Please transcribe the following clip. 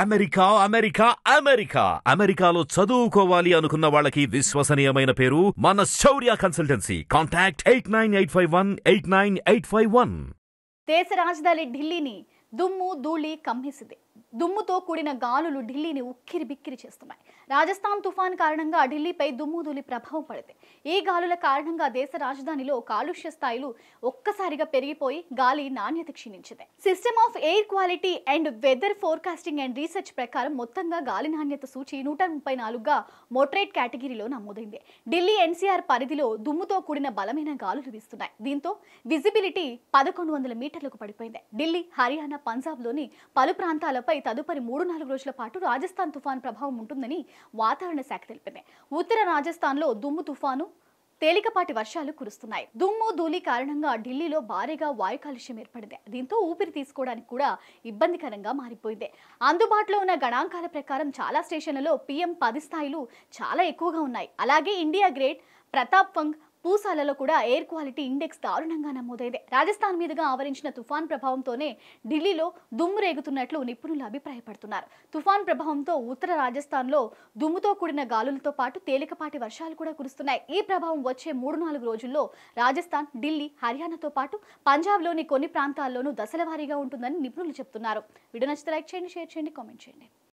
America America America అమెరికాలో చదువుకోవాలి అనుకున్న వాళ్ళకి విశ్వసనీయమైన పేరు మన Shaurya consultancy contact eight nine eight five one eight nine eight five one దేశ రాజధాని ఢిల్లీని దుమ్ము ధూళి కమ్మేసింది దుమ్ముతో కూడిన గాలులు ఢిల్లీని ఉక్కిరి బిక్కిరి చేస్తున్నాయి రాజస్థాన్ తుఫాన్ కారణంగా ఢిల్లీపై దుమ్ము ధూళి ప్రభావం పడింది ఈ గాలుల కారణంగా దేశ రాజధానిలో కాలుష్య స్థాయిలు ఒక్కసారిగా పెరిగిపోయి గాలి నాణ్యత క్షీణించింది system of air quality and weather forecasting and research ప్రకారం మొత్తంగా గాలి నాణ్యత సూచి నూట ముప్పై నాలుగుగా మోటరేట్ కేటగిరీలో నమోదైంది ఢిల్లీ ఎన్సీఆర్ పరిధిలో దుమ్ముతో కూడిన బలమైన గాలులు వీస్తున్నాయి దీంతో విజిబిలిటీ పదకొండు వందల మీటర్లకు పడిపోయింది ఢిల్లీ హర్యానా పంజాబ్లోని పలు ప్రాంతాలపై తదుపరి మూడు నాలుగు రోజుల పాటు రాజస్థాన్ తుఫాన్ ప్రభావం ఉంటుందని వాతావరణ శాఖ తెలిపింది ఉత్తర రాజస్థాన్లో దుమ్ము తుఫాను తేలికపాటి వర్షాలు కురుస్తున్నాయి దుమ్ము ధూళి కారణంగా ఢిల్లీలో భారీగా వాయు కాలుష్యం ఏర్పడింది దీంతో ఊపిరి తీసుకోవడానికి కూడా ఇబ్బందికరంగా మారిపోయింది అందుబాటులో ఉన్న గణాంకాల ప్రకారం చాలా స్టేషన్లలో పిఎం పది స్థాయిలు చాలా ఎక్కువగా ఉన్నాయి అలాగే ఇండియా గ్రేట్ ప్రతాప్ వంగ్ పూసాలలో కూడా ఎయిర్ క్వాలిటీ ఇండెక్స్ దారుణంగా నమోదైంది రాజస్థాన్ మీదుగా ఆవరించిన తుఫాన్ ప్రభావంతోనే ఢిల్లీలో దుమ్ము రేగుతున్నట్లు నిపుణులు అభిప్రాయపడుతున్నారు తుఫాన్ ప్రభావంతో ఉత్తర రాజస్థాన్లో దుమ్ముతో కూడిన గాలులతో పాటు తేలికపాటి వర్షాలు కూడా కురుస్తున్నాయి ఈ ప్రభావం వచ్చే మూడు నాలుగు రోజుల్లో రాజస్థాన్ ఢిల్లీ హర్యానాతో పాటు పంజాబ్లోని కొన్ని ప్రాంతాల్లోనూ దశల ఉంటుందని నిపుణులు చెప్తున్నారు వీడియో నచ్చితే లైక్ చేయండి షేర్ చేయండి కామెంట్ చేయండి